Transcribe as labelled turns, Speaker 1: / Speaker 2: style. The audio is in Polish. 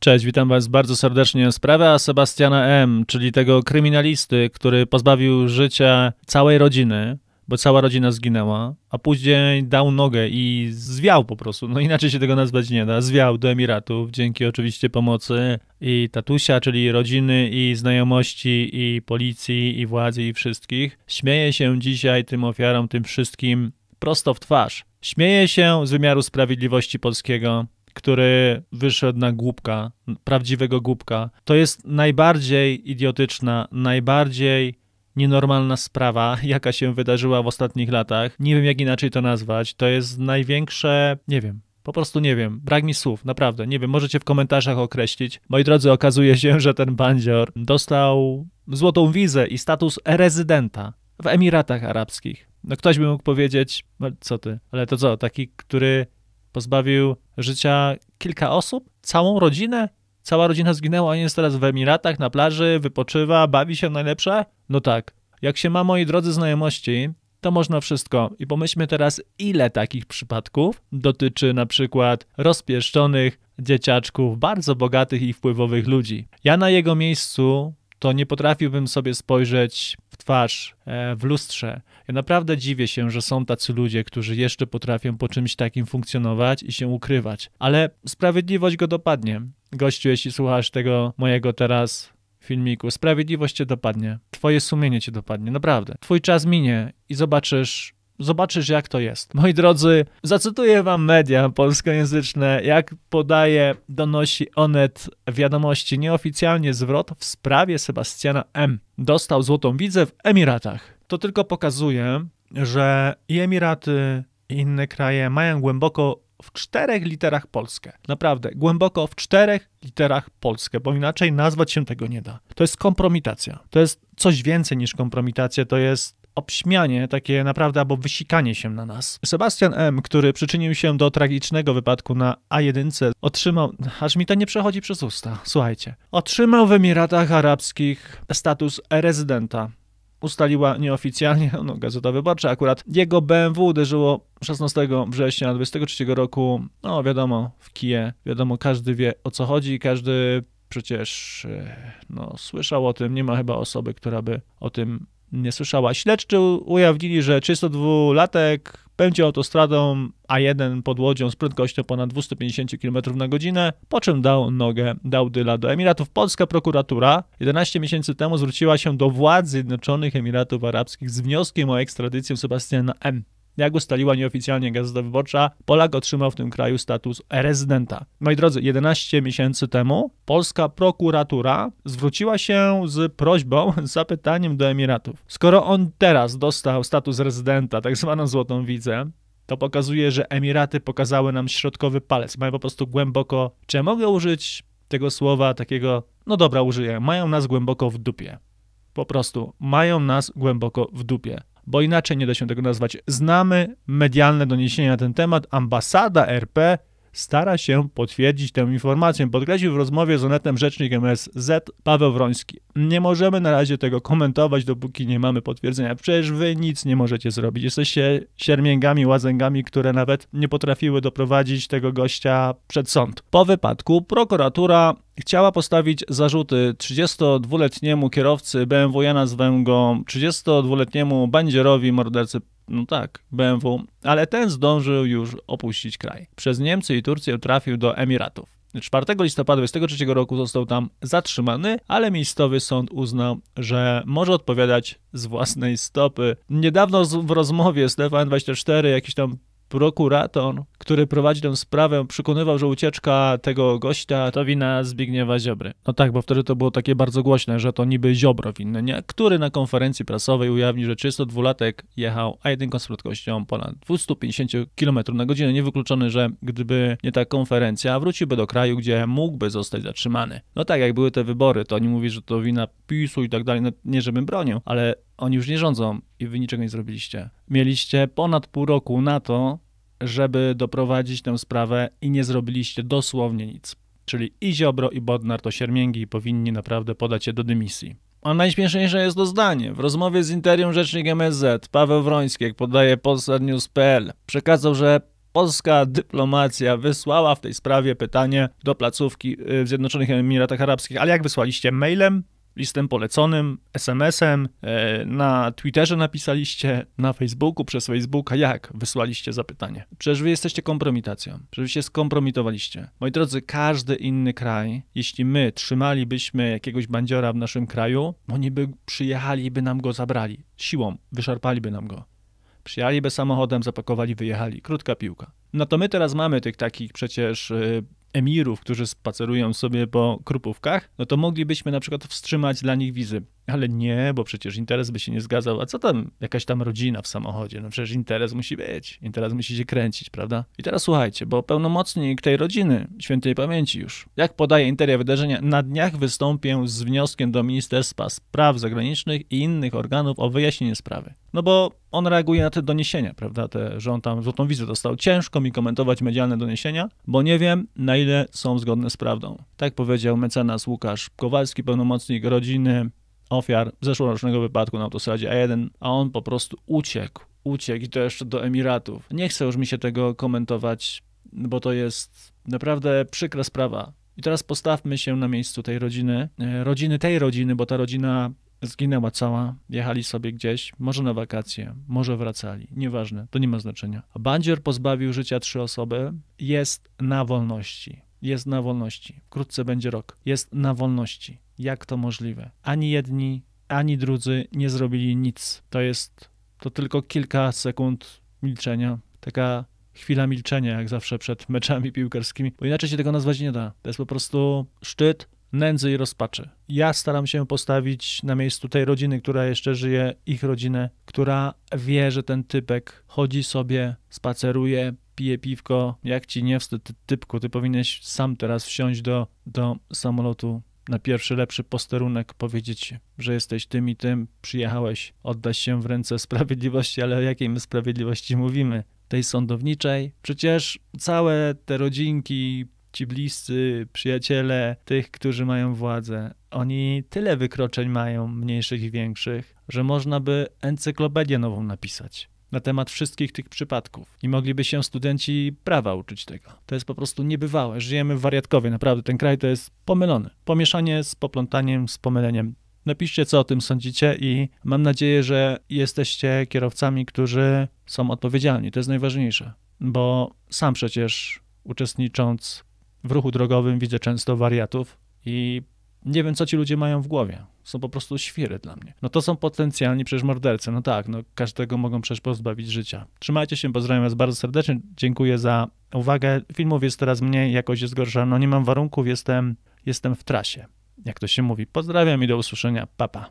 Speaker 1: Cześć, witam Was bardzo serdecznie. Sprawa Sebastiana M., czyli tego kryminalisty, który pozbawił życia całej rodziny, bo cała rodzina zginęła, a później dał nogę i zwiał po prostu. No inaczej się tego nazwać nie da. Zwiał do Emiratów dzięki oczywiście pomocy i tatusia, czyli rodziny, i znajomości, i policji, i władzy, i wszystkich. Śmieje się dzisiaj tym ofiarom, tym wszystkim prosto w twarz. Śmieje się z wymiaru sprawiedliwości polskiego który wyszedł na głupka, prawdziwego głupka. To jest najbardziej idiotyczna, najbardziej nienormalna sprawa, jaka się wydarzyła w ostatnich latach. Nie wiem, jak inaczej to nazwać. To jest największe, nie wiem, po prostu nie wiem, brak mi słów, naprawdę, nie wiem, możecie w komentarzach określić. Moi drodzy, okazuje się, że ten bandzior dostał złotą wizę i status rezydenta w Emiratach Arabskich. No ktoś by mógł powiedzieć, no co ty, ale to co, taki, który pozbawił życia kilka osób, całą rodzinę. Cała rodzina zginęła, nie jest teraz w Emiratach na plaży, wypoczywa, bawi się najlepsze? No tak. Jak się ma, moi drodzy znajomości, to można wszystko. I pomyślmy teraz, ile takich przypadków dotyczy na przykład rozpieszczonych dzieciaczków, bardzo bogatych i wpływowych ludzi. Ja na jego miejscu to nie potrafiłbym sobie spojrzeć twarz e, w lustrze. Ja naprawdę dziwię się, że są tacy ludzie, którzy jeszcze potrafią po czymś takim funkcjonować i się ukrywać. Ale sprawiedliwość go dopadnie. Gościu, jeśli słuchasz tego mojego teraz filmiku, sprawiedliwość cię dopadnie. Twoje sumienie cię dopadnie, naprawdę. Twój czas minie i zobaczysz zobaczysz, jak to jest. Moi drodzy, zacytuję wam media polskojęzyczne, jak podaje, donosi Onet wiadomości nieoficjalnie zwrot w sprawie Sebastiana M. Dostał złotą widzę w Emiratach. To tylko pokazuje, że i Emiraty, i inne kraje mają głęboko w czterech literach Polskę. Naprawdę, głęboko w czterech literach Polskę, bo inaczej nazwać się tego nie da. To jest kompromitacja. To jest coś więcej niż kompromitacja, to jest obśmianie, takie naprawdę albo wysikanie się na nas. Sebastian M., który przyczynił się do tragicznego wypadku na A1, otrzymał, aż mi to nie przechodzi przez usta, słuchajcie, otrzymał w Emiratach Arabskich status rezydenta. Ustaliła nieoficjalnie, no Gazeta Wyborcza akurat, jego BMW uderzyło 16 września 23 roku, no wiadomo, w kije, wiadomo, każdy wie o co chodzi, każdy przecież e, no, słyszał o tym, nie ma chyba osoby, która by o tym nie słyszała. Śledczy ujawnili, że 32-latek pędzi autostradą A1 pod Łodzią z prędkością ponad 250 km na godzinę, po czym dał nogę dyla do Emiratów. Polska prokuratura 11 miesięcy temu zwróciła się do władz Zjednoczonych Emiratów Arabskich z wnioskiem o ekstradycję Sebastiana M. Jak ustaliła nieoficjalnie Gazeta Wyborcza, Polak otrzymał w tym kraju status rezydenta. Moi drodzy, 11 miesięcy temu polska prokuratura zwróciła się z prośbą, z zapytaniem do Emiratów. Skoro on teraz dostał status rezydenta, tak zwaną złotą widzę, to pokazuje, że Emiraty pokazały nam środkowy palec. Mają po prostu głęboko, czy mogę użyć tego słowa takiego, no dobra, użyję, mają nas głęboko w dupie. Po prostu mają nas głęboko w dupie bo inaczej nie da się tego nazwać. Znamy medialne doniesienia na ten temat. Ambasada RP stara się potwierdzić tę informację, podkreślił w rozmowie z Onetem rzecznik MSZ Paweł Wroński. Nie możemy na razie tego komentować, dopóki nie mamy potwierdzenia. Przecież wy nic nie możecie zrobić. Jesteście siermięgami, łazęgami, które nawet nie potrafiły doprowadzić tego gościa przed sąd. Po wypadku prokuratura chciała postawić zarzuty 32-letniemu kierowcy BMW ja nazwę go 32-letniemu bandzierowi mordercy no tak, BMW. Ale ten zdążył już opuścić kraj. Przez Niemcy i Turcję trafił do Emiratów. 4 listopada 2023 roku został tam zatrzymany, ale miejscowy sąd uznał, że może odpowiadać z własnej stopy. Niedawno w rozmowie z TVN24 jakiś tam prokurator, który prowadzi tę sprawę, przekonywał, że ucieczka tego gościa to wina Zbigniewa Ziobry. No tak, bo wtedy to było takie bardzo głośne, że to niby Ziobro winny, nie? Który na konferencji prasowej ujawni, że 32-latek jechał, a jedynką z prędkością ponad 250 km na godzinę. Niewykluczony, że gdyby nie ta konferencja, wróciłby do kraju, gdzie mógłby zostać zatrzymany. No tak, jak były te wybory, to oni mówią, że to wina PiSu i tak dalej. No nie, żebym bronił, ale oni już nie rządzą i wy niczego nie zrobiliście. Mieliście ponad pół roku na to, żeby doprowadzić tę sprawę i nie zrobiliście dosłownie nic. Czyli i Ziobro, i Bodnar to siermięgi i powinni naprawdę podać się do dymisji. A najśmieszniejsze jest to zdanie. W rozmowie z Interium rzecznik MSZ Paweł Wroński, jak podaje polsatnews.pl, przekazał, że polska dyplomacja wysłała w tej sprawie pytanie do placówki y, w Zjednoczonych Emiratach Arabskich. Ale jak wysłaliście? Mailem? listem poleconym, SMS-em, e, na Twitterze napisaliście, na Facebooku, przez Facebooka, jak wysłaliście zapytanie. Przecież wy jesteście kompromitacją, przecież wy się skompromitowaliście. Moi drodzy, każdy inny kraj, jeśli my trzymalibyśmy jakiegoś bandziora w naszym kraju, oni by przyjechali by nam go zabrali. Siłą, wyszarpaliby nam go. Przyjechali samochodem, zapakowali, wyjechali. Krótka piłka. No to my teraz mamy tych takich przecież y, emirów, którzy spacerują sobie po krupówkach, no to moglibyśmy na przykład wstrzymać dla nich wizy. Ale nie, bo przecież interes by się nie zgadzał. A co tam jakaś tam rodzina w samochodzie? No przecież interes musi być, interes musi się kręcić, prawda? I teraz słuchajcie, bo pełnomocnik tej rodziny, świętej pamięci już, jak podaje interia wydarzenia, na dniach wystąpię z wnioskiem do Ministerstwa Spraw Zagranicznych i innych organów o wyjaśnienie sprawy. No bo on reaguje na te doniesienia, prawda? Te, że on tam złotą wizę dostał. Ciężko mi komentować medialne doniesienia, bo nie wiem, na ile są zgodne z prawdą. Tak powiedział mecenas Łukasz Kowalski, pełnomocnik rodziny ofiar zeszłorocznego wypadku na autostradzie A1, a on po prostu uciekł. Uciekł i to jeszcze do Emiratów. Nie chcę już mi się tego komentować, bo to jest naprawdę przykra sprawa. I teraz postawmy się na miejscu tej rodziny, e, rodziny tej rodziny, bo ta rodzina zginęła cała, jechali sobie gdzieś, może na wakacje, może wracali, nieważne, to nie ma znaczenia. Bandzior pozbawił życia trzy osoby, jest na wolności. Jest na wolności. Wkrótce będzie rok. Jest na wolności jak to możliwe. Ani jedni, ani drudzy nie zrobili nic. To jest to tylko kilka sekund milczenia, taka chwila milczenia, jak zawsze przed meczami piłkarskimi, bo inaczej się tego nazwać nie da. To jest po prostu szczyt nędzy i rozpaczy. Ja staram się postawić na miejscu tej rodziny, która jeszcze żyje, ich rodzinę, która wie, że ten typek chodzi sobie, spaceruje, pije piwko. Jak ci nie wstyd, ty, typku, ty powinieneś sam teraz wsiąść do, do samolotu na pierwszy lepszy posterunek powiedzieć, że jesteś tym i tym, przyjechałeś, oddać się w ręce sprawiedliwości, ale o jakiej my sprawiedliwości mówimy? Tej sądowniczej? Przecież całe te rodzinki, ci bliscy, przyjaciele tych, którzy mają władzę, oni tyle wykroczeń mają, mniejszych i większych, że można by encyklopedię nową napisać na temat wszystkich tych przypadków. I mogliby się studenci prawa uczyć tego. To jest po prostu niebywałe. Żyjemy w wariatkowie, naprawdę. Ten kraj to jest pomylony. Pomieszanie z poplątaniem, z pomyleniem. Napiszcie, co o tym sądzicie, i mam nadzieję, że jesteście kierowcami, którzy są odpowiedzialni. To jest najważniejsze, bo sam przecież uczestnicząc w ruchu drogowym widzę często wariatów i nie wiem, co ci ludzie mają w głowie. Są po prostu świry dla mnie. No to są potencjalni przecież mordercy. No tak, no każdego mogą przecież pozbawić życia. Trzymajcie się, pozdrawiam was bardzo serdecznie. Dziękuję za uwagę. Filmów jest teraz mniej, jakość jest gorsza. No nie mam warunków, jestem, jestem w trasie. Jak to się mówi. Pozdrawiam i do usłyszenia. Papa. Pa.